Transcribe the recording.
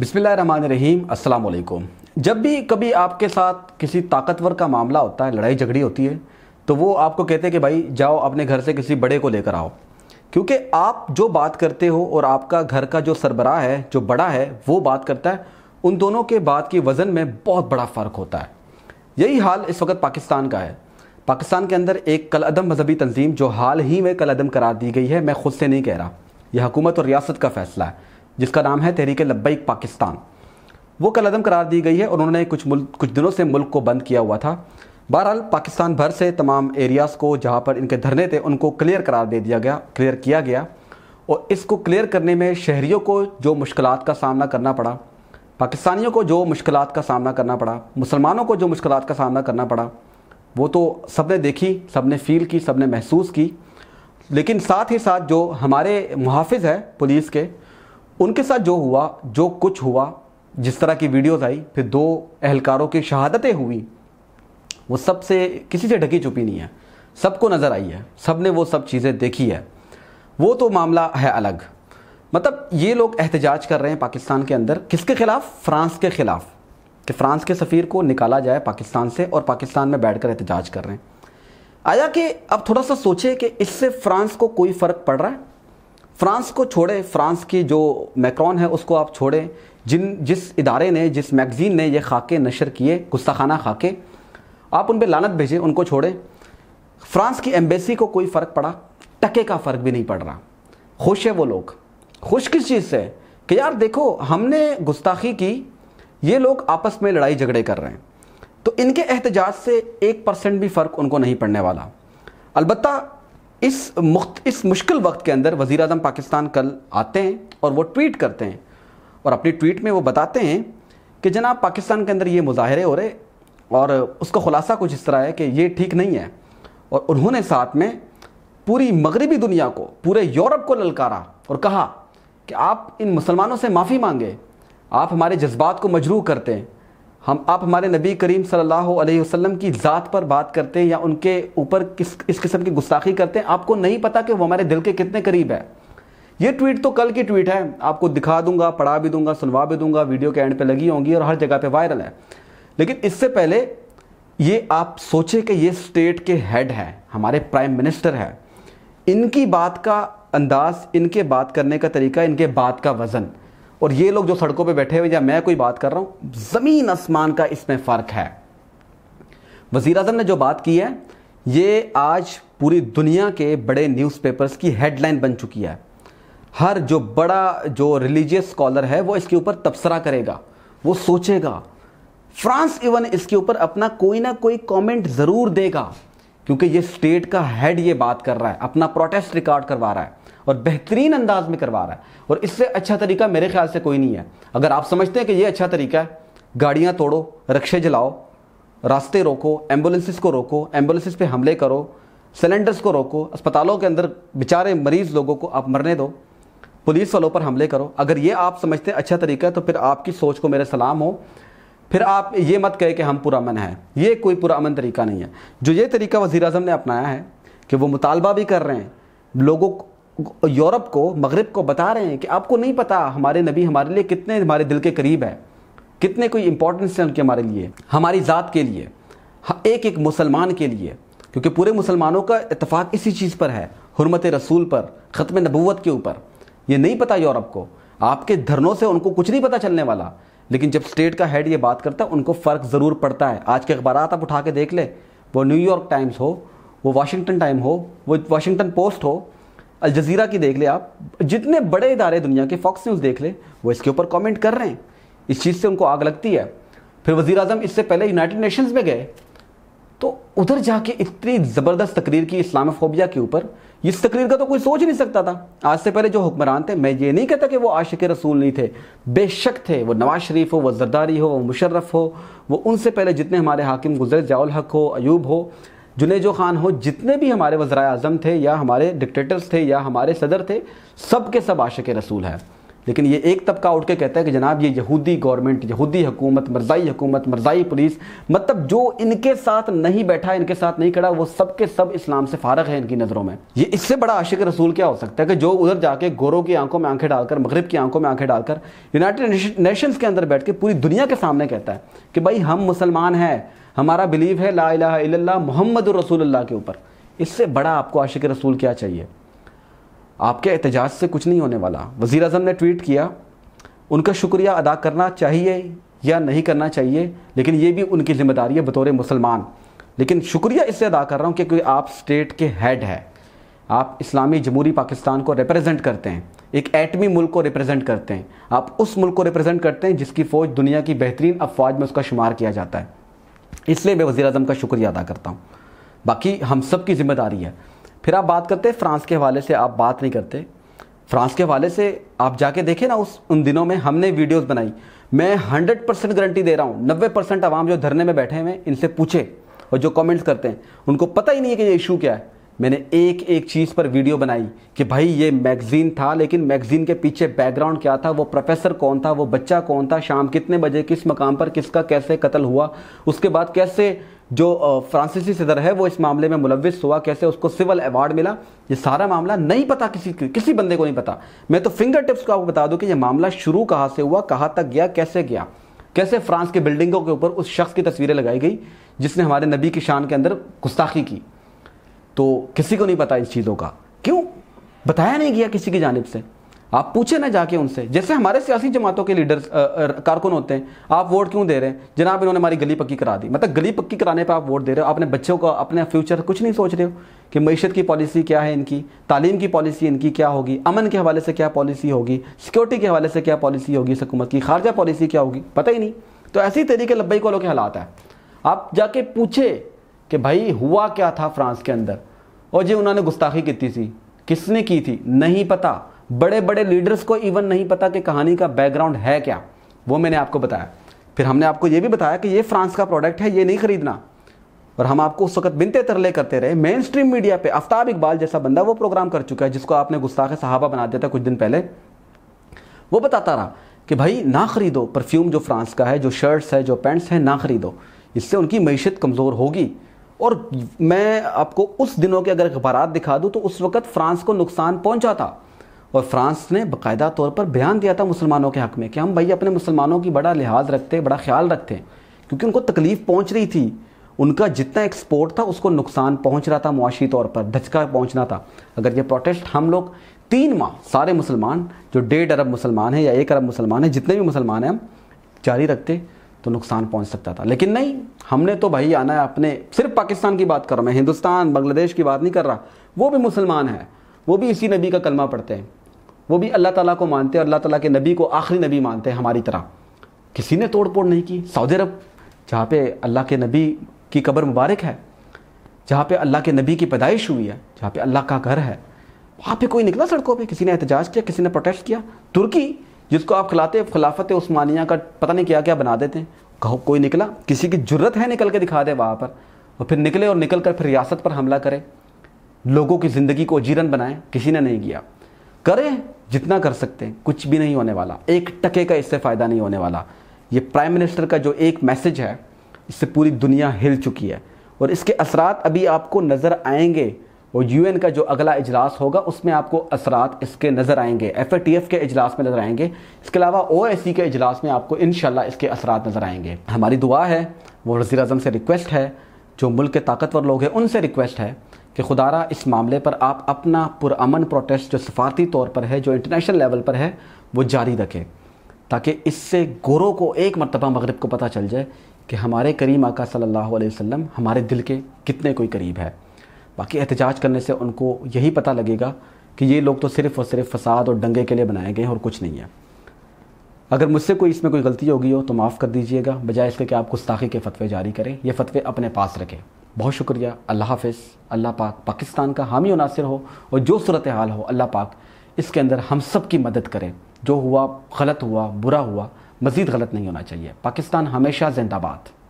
बिसमीम अल्लाम जब भी कभी आपके साथ किसी ताकतवर का मामला होता है लड़ाई झगड़ी होती है तो वो आपको कहते हैं कि भाई जाओ अपने घर से किसी बड़े को लेकर आओ क्योंकि आप जो बात करते हो और आपका घर का जो सरबराह है जो बड़ा है वो बात करता है उन दोनों के बात की वज़न में बहुत बड़ा फ़र्क होता है यही हाल इस वक्त पाकिस्तान का है पाकिस्तान के अंदर एक कलअदम मजहबी तंजीम जो हाल ही में कलअदम करार दी गई है मैं खुद से नहीं कह रहा यह हुकूमत और रियासत का फ़ैसला है जिसका नाम है तहरीक लब्बैक पाकिस्तान वो कल अदम करार दी गई है और उन्होंने कुछ मुल्क कुछ दिनों से मुल्क को बंद किया हुआ था बहरहाल पाकिस्तान भर से तमाम एरियाज़ को जहाँ पर इनके धरने थे उनको क्लियर करार दे दिया गया क्लियर किया गया और इसको क्लियर करने में शहरीों को जो मुश्किल का सामना करना पड़ा पाकिस्तानियों को जो मुश्किल का सामना करना पड़ा मुसलमानों को जो मुश्किल का सामना करना पड़ा वो तो सब ने देखी सब ने फील की सब ने महसूस की लेकिन साथ ही साथ जो हमारे मुहाफ़ है पुलिस के उनके साथ जो हुआ जो कुछ हुआ जिस तरह की वीडियोस आई फिर दो एहलकारों की शहादतें हुई वो सबसे किसी से ढकी छुपी नहीं है सबको नज़र आई है सब ने वो सब चीज़ें देखी है वो तो मामला है अलग मतलब ये लोग एहतजाज कर रहे हैं पाकिस्तान के अंदर किसके खिलाफ फ्रांस के खिलाफ कि फ्रांस के सफ़ीर को निकाला जाए पाकिस्तान से और पाकिस्तान में बैठकर एहतजाज कर रहे हैं आया कि अब थोड़ा सा सोचें कि इससे फ्रांस को कोई फ़र्क पड़ रहा है फ्रांस को छोड़ें फ्रांस की जो मैक्रॉन है उसको आप छोड़ें जिन जिस इदारे ने जिस मैगज़ीन ने ये खाके नशर किए गुस्साखाना खाके आप उन पर लानत भेजें उनको छोड़ें फ्रांस की एम्बेसी को कोई फ़र्क पड़ा टके का फ़र्क भी नहीं पड़ रहा खुश है वो लोग खुश किस चीज़ से कि यार देखो हमने गुस्ताखी की ये लोग आपस में लड़ाई झगड़े कर रहे हैं तो इनके एहतजाज से एक परसेंट भी फ़र्क उनको नहीं पड़ने वाला अलबत्ता इस मुख्त इस मुश्किल वक्त के अंदर वज़ी अजम पाकिस्तान कल आते हैं और वो ट्वीट करते हैं और अपनी ट्वीट में वो बताते हैं कि जनाब पाकिस्तान के अंदर ये मुजाहरे हो रहे और उसका ख़ुलासा कुछ इस तरह है कि ये ठीक नहीं है और उन्होंने साथ में पूरी मगरबी दुनिया को पूरे यूरोप को ललकारा और कहा कि आप इन मुसलमानों से माफ़ी मांगे आप हमारे जज्बात को मजरूह करते हैं हम आप हमारे नबी करीम सल्लल्लाहु अलैहि वसल्लम की ज़ात पर बात करते हैं या उनके ऊपर किस इस किस्म की गुस्ताखी करते हैं आपको नहीं पता कि वो हमारे दिल के कितने करीब है ये ट्वीट तो कल की ट्वीट है आपको दिखा दूंगा पढ़ा भी दूंगा सुनवा भी दूंगा वीडियो के एंड पे लगी होंगी और हर जगह पे वायरल है लेकिन इससे पहले ये आप सोचें कि ये स्टेट के हेड हैं हमारे प्राइम मिनिस्टर हैं इनकी बात का अंदाज़ इनके बात करने का तरीका इनके बात का वज़न और ये लोग जो सड़कों पे बैठे हुए या मैं कोई बात कर रहा हूं ज़मीन आसमान का इसमें फ़र्क है वजीर अजम ने जो बात की है ये आज पूरी दुनिया के बड़े न्यूज़पेपर्स की हेडलाइन बन चुकी है हर जो बड़ा जो रिलीजियस स्कॉलर है वो इसके ऊपर तबसरा करेगा वो सोचेगा फ्रांस इवन इसके ऊपर अपना कोई ना कोई कमेंट ज़रूर देगा क्योंकि ये स्टेट का हेड ये बात कर रहा है अपना प्रोटेस्ट रिकॉर्ड करवा रहा है और बेहतरीन अंदाज में करवा रहा है और इससे अच्छा तरीका मेरे ख्याल से कोई नहीं है अगर आप समझते हैं कि ये अच्छा तरीका है गाड़ियाँ तोड़ो रक्शे जलाओ रास्ते रोको एम्बुलेंसेस को रोको एम्बुलेंसेस पे हमले करो सिलेंडर्स को रोको अस्पतालों के अंदर बेचारे मरीज़ लोगों को आप मरने दो पुलिस वालों पर हमले करो अगर ये आप समझते हैं अच्छा तरीका है तो फिर आपकी सोच को मेरे सलाम हो फिर आप ये मत कहे कि हम पूरा अमन हैं ये कोई पूरा अमन तरीका नहीं है जो ये तरीका वज़ी अजम ने अपनाया है कि वो मुतालबा भी कर रहे हैं लोगों यूरोप को मगरब को बता रहे हैं कि आपको नहीं पता हमारे नबी हमारे लिए कितने हमारे दिल के करीब है कितने कोई इंपॉर्टेंस है उनके हमारे लिए हमारी ज़ात के लिए हाँ, एक एक मुसलमान के लिए क्योंकि पूरे मुसलमानों का इतफाक़ इसी चीज़ पर है हरमत रसूल पर ख़त्म नबूत के ऊपर ये नहीं पता यूरोप को आपके धरनों से उनको कुछ नहीं पता चलने वाला लेकिन जब स्टेट का हेड ये बात करता है उनको फ़र्क ज़रूर पड़ता है आज के अखबार आप उठा के देख लें वो न्यूयॉर्क टाइम्स हो वो वाशिंगटन टाइम हो वो वाशिंगटन पोस्ट हो जजीरा की देख ले आप जितने बड़े इदारे दुनिया के फॉक्स न्यूज़ देख ले वो इसके ऊपर कमेंट कर रहे हैं इस चीज़ से उनको आग लगती है फिर वज़ी अजम इससे पहले यूनाइटेड नेशंस में गए तो उधर जाके इतनी ज़बरदस्त तकरीर की इस्लामोफोबिया के ऊपर इस तकरीर का तो कोई सोच नहीं सकता था आज से पहले जो हुक्मरान थे मैं ये नहीं कहता कि वो आशिक रसूल नहीं थे बेशक थे वो नवाज शरीफ हो वह जरदारी हो वो मुशर्रफ हो वो उनसे पहले जितने हमारे हाकिम गुजर जयाल हक हो अयूब हो जुनेजो खान हो जितने भी हमारे वज्रा अजम थे या हमारे डिक्टेटर्स थे या हमारे सदर थे सब के सब आशिक रसूल हैं लेकिन ये एक तबका उठ के कहता है कि जनाब ये यहूदी गवर्नमेंट यहूदी हुकूमत मरजाई हुकूमत मरजाई पुलिस मतलब जो इनके साथ नहीं बैठा इनके साथ नहीं खड़ा वो सब के सब इस्लाम से फारग है इनकी नज़रों में ये इससे बड़ा आशिक रसूल क्या हो सकता है कि जो उधर जाके गोरों की आंखों में आंखें डालकर मगरब की आंखों में आंखें डालकर यूनाइटेड नेशंस के अंदर बैठ के पूरी दुनिया के सामने कहता है कि भाई हम मुसलमान हैं हमारा बिलीव है ला इला मोहम्मद रसूल्ला के ऊपर इससे बड़ा आपको आशिक रसूल क्या चाहिए आपके एहतजाज से कुछ नहीं होने वाला वज़ी अजम ने ट्वीट किया उनका शुक्रिया अदा करना चाहिए या नहीं करना चाहिए लेकिन ये भी उनकी जिम्मेदारी है बतौर मुसलमान लेकिन शुक्रिया इससे अदा कर रहा हूँ क्योंकि आप स्टेट के हेड है आप इस्लामी जमहूरी पाकिस्तान को रिप्रेजेंट करते हैं एक एटमी मुल्क को रिप्रेजेंट करते हैं आप उस मुल्क को रिप्रेजेंट करते हैं जिसकी फ़ौज दुनिया की बेहतरीन अफवाज में उसका शुमार किया जाता है इसलिए मैं वज़ी अजम का शुक्रिया अदा करता हूँ बाकी हम सब की जिम्मेदारी है फिर आप बात करते हैं फ्रांस के हवाले से आप बात नहीं करते फ्रांस के हवाले से आप जाके देखें ना उस उन दिनों में हमने वीडियोस बनाई मैं 100 परसेंट गारंटी दे रहा हूँ 90 परसेंट आवाम जो धरने में बैठे हुए हैं इनसे पूछे और जो कमेंट्स करते हैं उनको पता ही नहीं है कि ये इशू क्या है मैंने एक एक चीज़ पर वीडियो बनाई कि भाई ये मैगज़ीन था लेकिन मैगज़ीन के पीछे बैकग्राउंड क्या था वो प्रोफेसर कौन था वो बच्चा कौन था शाम कितने बजे किस मकाम पर किसका कैसे कत्ल हुआ उसके बाद कैसे जो फ्रांसीसी सदर है वो इस मामले में मुलविस हुआ कैसे उसको सिविल अवार्ड मिला ये सारा मामला नहीं पता किसी किसी बंदे को नहीं पता मैं तो फिंगर टिप्स को आपको बता दूं कि ये मामला शुरू कहाँ से हुआ कहाँ तक गया कैसे गया कैसे फ्रांस के बिल्डिंगों के ऊपर उस शख्स की तस्वीरें लगाई गई जिसने हमारे नबी की शान के अंदर गुस्ताखी की तो किसी को नहीं पता इस चीज़ों का क्यों बताया नहीं गया किसी की जानब से आप पूछे ना जाके उनसे जैसे हमारे सियासी जमातों के लीडर्स कारकुन होते हैं आप वोट क्यों दे रहे हैं जनाब इन्होंने हमारी गली पक्की करा दी मतलब गली पक्की कराने पर आप वोट दे रहे हो अपने बच्चों का अपने फ्यूचर कुछ नहीं सोच रहे हो कि मीशत की पॉलिसी क्या है इनकी तालीम की पॉलिसी इनकी क्या होगी अमन के हवाले से क्या पॉलिसी होगी सिक्योरिटी के हवाले से क्या पॉलिसी होगी इस हुकूमत की खारजा पॉलिसी क्या होगी पता ही नहीं तो ऐसी तरीके लब्बई कॉलों के हालात है आप जाके पूछे कि भाई हुआ क्या था फ्रांस के अंदर और जी उन्होंने गुस्ताखी की थी किसने की थी नहीं पता बड़े बड़े लीडर्स को इवन नहीं पता कि कहानी का बैकग्राउंड है क्या वो मैंने आपको बताया फिर हमने आपको ये भी बताया कि ये फ्रांस का प्रोडक्ट है ये नहीं खरीदना और हम आपको उस वक्त बिनते तरले करते रहे मेन स्ट्रीम मीडिया पे आफ्ताब इकबाल जैसा बंदा वो प्रोग्राम कर चुका है जिसको आपने गुस्ताखे सहाबा बना दिया था कुछ दिन पहले वो बताता रहा कि भाई ना खरीदो परफ्यूम जो फ्रांस का है जो शर्ट्स है जो पैंट्स हैं ना खरीदो इससे उनकी मीशत कमज़ोर होगी और मैं आपको उस दिनों के अगर अखबार दिखा दूँ तो उस वक़्त फ्रांस को नुकसान पहुँचा था और फ्रांस ने बाकायदा तौर पर बयान दिया था मुसलमानों के हक़ में कि हम भाई अपने मुसलमानों की बड़ा लिहाज रखते बड़ा ख्याल रखते हैं क्योंकि उनको तकलीफ़ पहुँच रही थी उनका जितना एक्सपोर्ट था उसको नुकसान पहुंच रहा था मुआशी तौर पर धचका पहुंचना था अगर ये प्रोटेस्ट हम लोग तीन माह सारे मुसलमान जो डेढ़ अरब मुसलमान हैं या एक अरब मुसलमान हैं जितने भी मुसलमान हैं हम जारी रखते तो नुकसान पहुंच सकता था लेकिन नहीं हमने तो भाई आना है अपने सिर्फ पाकिस्तान की बात कर रहा मैं हिंदुस्तान बांग्लादेश की बात नहीं कर रहा वो भी मुसलमान है वो भी इसी नबी का कलमा पढ़ते हैं वो भी अल्लाह ताला को मानते हैं अल्लाह ताला के नबी को आखिरी नबी मानते हैं हमारी तरह किसी ने तोड़ फोड़ नहीं की सऊदी अरब जहाँ पर अल्लाह के नबी की कब्र मुबारक है जहाँ पर अल्लाह के नबी की पैदाइश हुई है जहाँ पर अल्लाह का घर है वहाँ पर कोई निकला सड़कों पर किसी ने एहतजाज किया किसी ने प्रोटेस्ट किया तुर्की जिसको आप खिलाते खिलाफत उस्मानिया का पता नहीं क्या क्या बना देते हैं कहो कोई निकला किसी की जरूरत है निकल के दिखा दे वहाँ पर और फिर निकले और निकल कर फिर रियासत पर हमला करें लोगों की ज़िंदगी को जीरन बनाएं किसी ने नहीं किया करें जितना कर सकते हैं कुछ भी नहीं होने वाला एक टके का इससे फ़ायदा नहीं होने वाला ये प्राइम मिनिस्टर का जो एक मैसेज है इससे पूरी दुनिया हिल चुकी है और इसके असरात अभी आपको नज़र आएंगे और यूएन का जो अगला इजलास होगा उसमें आपको असरात इसके नज़र आएंगे एफएटीएफ के इजलास में नज़र आएंगे इसके अलावा ओएसी e के इजलास में आपको इन इसके असरात नज़र आएंगे हमारी दुआ है वो वज़ी अजम से रिक्वेस्ट है जो मुल्क के ताकतवर लोग हैं उनसे रिक्वेस्ट है कि खुदारा इस मामले पर आप अपना पुरान प्रोटेस्ट जो सफारती तौर पर है जो इंटरनेशनल लेवल पर है वो जारी रखें ताकि इससे गोरों को एक मरतबा मगरब को पता चल जाए कि हमारे करीम आका सल्ला वसम हमारे दिल के कितने कोई करीब है बाकी एहतजाज करने से उनको यही पता लगेगा कि ये लोग तो सिर्फ़ और सिर्फ फसाद और दंगे के लिए बनाए गए हैं और कुछ नहीं है अगर मुझसे कोई इसमें कोई गलती होगी हो तो माफ़ कर दीजिएगा बजाय इसके कि आप गुस्ताखी के फतवे जारी करें ये फतवे अपने पास रखें बहुत शुक्रिया अल्लाह हाफिज़ अल्लाह पाक पाकिस्तान का हामी नासिर हो और जो सूरत हाल हो अल्लाह पाक इसके अंदर हम सब की मदद करें जो हुआ गलत हुआ बुरा हुआ मज़ीद गलत नहीं होना चाहिए पाकिस्तान हमेशा जिंदाबाद